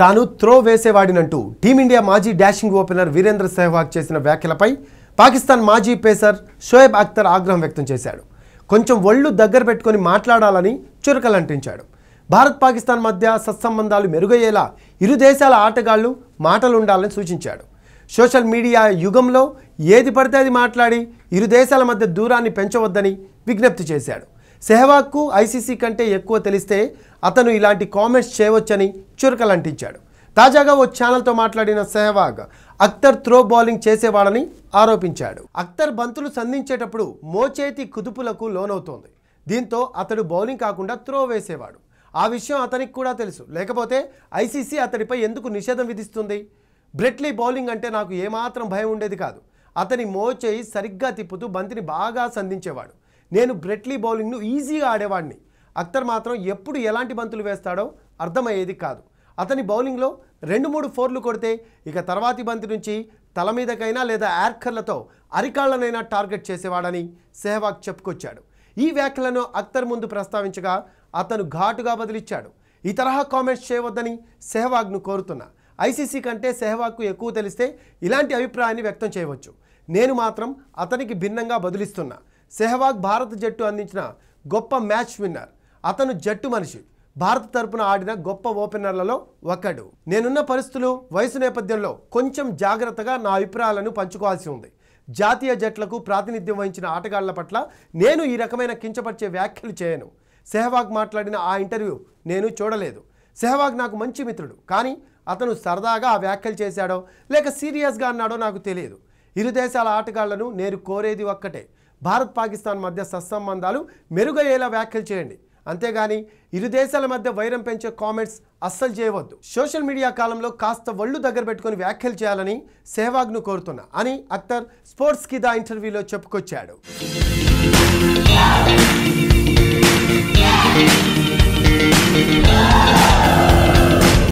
తాను త్రో వేసేవాడినంటూ టీమిండియా మాజీ డాషింగ్ ఓపెనర్ వీరేంద్ర సెహ్వాగ్ చేసిన వ్యాఖ్యలపై పాకిస్తాన్ మాజీ పేసర్ షోయబ్ అఖ్తర్ ఆగ్రహం వ్యక్తం చేశాడు కొంచెం ఒళ్ళు దగ్గర పెట్టుకొని మాట్లాడాలని చురుకలంటించాడు భారత్ పాకిస్తాన్ మధ్య సత్సంబంధాలు మెరుగయ్యేలా ఇరు దేశాల ఆటగాళ్లు మాటలుండాలని సూచించాడు సోషల్ మీడియా యుగంలో ఏది పడితే అది మాట్లాడి ఇరు దేశాల మధ్య దూరాన్ని పెంచవద్దని విజ్ఞప్తి చేశాడు సెహ్వాగ్కు ఐసీసీ కంటే ఎక్కువ తెలిస్తే అతను ఇలాంటి కామెంట్స్ చేయవచ్చని చురకలంటించాడు తాజాగా ఓ ఛానల్తో మాట్లాడిన సెహ్వాగ్ అఖ్తర్ త్రో బౌలింగ్ చేసేవాడని ఆరోపించాడు అఖ్తర్ బంతులు సంధించేటప్పుడు మోచేతి కుదుపులకు లోనవుతోంది దీంతో అతడు బౌలింగ్ కాకుండా త్రో వేసేవాడు ఆ విషయం అతనికి కూడా తెలుసు లేకపోతే ఐసీసీ అతడిపై ఎందుకు నిషేధం విధిస్తుంది బ్రెట్లీ బౌలింగ్ అంటే నాకు ఏమాత్రం భయం ఉండేది కాదు అతని మోచేయి సరిగ్గా తిప్పుతూ బంతిని బాగా సంధించేవాడు నేను బ్రెట్లీ బౌలింగ్ను ఈజీగా ఆడేవాడిని అఖ్తర్ మాత్రం ఎప్పుడు ఎలాంటి బంతులు వేస్తాడో అర్థమయ్యేది కాదు అతని బౌలింగ్లో రెండు మూడు ఫోర్లు కొడితే ఇక తర్వాతి బంతి నుంచి తల మీదకైనా లేదా యార్కర్లతో అరికాళ్లనైనా టార్గెట్ చేసేవాడని సెహ్వాగ్ చెప్పుకొచ్చాడు ఈ వ్యాఖ్యలను అఖ్తర్ ముందు ప్రస్తావించగా అతను ఘాటుగా బదిలిచ్చాడు ఈ తరహా కామెంట్స్ చేయవద్దని సెహ్వాగ్ను కోరుతున్నా ఐసీసీ కంటే సెహ్వాగ్కు ఎక్కువ తెలిస్తే ఇలాంటి అభిప్రాయాన్ని వ్యక్తం చేయవచ్చు నేను మాత్రం అతనికి భిన్నంగా బదులిస్తున్నా సెహ్వాగ్ భారత జట్టు అందించిన గొప్ప మ్యాచ్ విన్నర్ అతను జట్టు మనిషి భారత తరపున ఆడిన గొప్ప ఓపెనర్లలో ఒకడు నేనున్న పరిస్థితులు వయసు నేపథ్యంలో కొంచెం జాగ్రత్తగా నా అభిప్రాయాలను పంచుకోవాల్సి ఉంది జాతీయ జట్లకు ప్రాతినిధ్యం వహించిన ఆటగాళ్ల పట్ల నేను ఈ రకమైన కించపరిచే వ్యాఖ్యలు చేయను సెహ్వాగ్ మాట్లాడిన ఆ ఇంటర్వ్యూ నేను చూడలేదు సెహ్వాగ్ నాకు మంచి మిత్రుడు కానీ అతను సరదాగా ఆ వ్యాఖ్యలు చేశాడో లేక సీరియస్గా అన్నాడో నాకు తెలియదు ఇరు దేశాల ఆటగాళ్లను నేను కోరేది ఒక్కటే భారత్ పాకిస్తాన్ మధ్య సత్సంబంధాలు మెరుగయ్యేలా వ్యాఖ్యలు చేయండి అంతేగాని ఇరు దేశాల మధ్య వైరం పెంచే కామెంట్స్ అస్సలు చేయవద్దు సోషల్ మీడియా కాలంలో కాస్త ఒళ్ళు దగ్గర పెట్టుకుని వ్యాఖ్యలు చేయాలని సెహ్వాగ్ను కోరుతున్నా అని అక్తర్ స్పోర్ట్స్ కిదా ఇంటర్వ్యూలో చెప్పుకొచ్చాడు